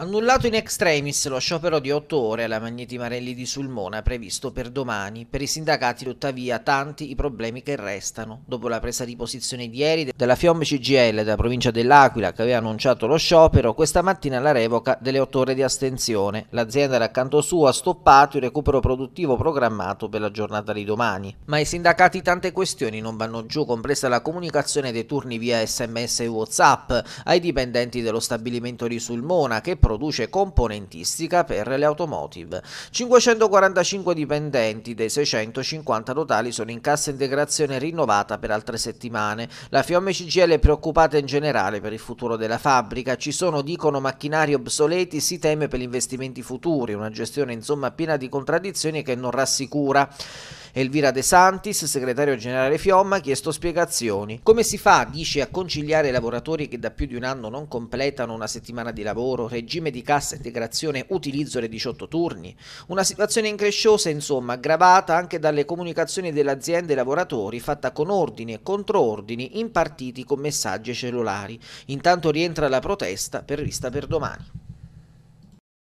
Annullato in extremis lo sciopero di 8 ore alla Magneti Marelli di Sulmona previsto per domani. Per i sindacati tuttavia tanti i problemi che restano. Dopo la presa di posizione di ieri della FIOM CGL della provincia dell'Aquila che aveva annunciato lo sciopero, questa mattina la revoca delle 8 ore di astensione. L'azienda accanto suo ha stoppato il recupero produttivo programmato per la giornata di domani. Ma i sindacati tante questioni non vanno giù, compresa la comunicazione dei turni via sms e whatsapp ai dipendenti dello stabilimento di Sulmona che produce componentistica per le automotive. 545 dipendenti dei 650 totali sono in cassa integrazione rinnovata per altre settimane. La Fiamme CGL è preoccupata in generale per il futuro della fabbrica. Ci sono, dicono, macchinari obsoleti, si teme per gli investimenti futuri, una gestione insomma piena di contraddizioni che non rassicura. Elvira De Santis, segretario generale Fiomma, ha chiesto spiegazioni. Come si fa, dice, a conciliare i lavoratori che da più di un anno non completano una settimana di lavoro, regime di cassa integrazione, utilizzo le 18 turni? Una situazione incresciosa, insomma, aggravata anche dalle comunicazioni delle aziende e lavoratori, fatta con ordini e controordini impartiti con messaggi cellulari. Intanto rientra la protesta prevista per domani.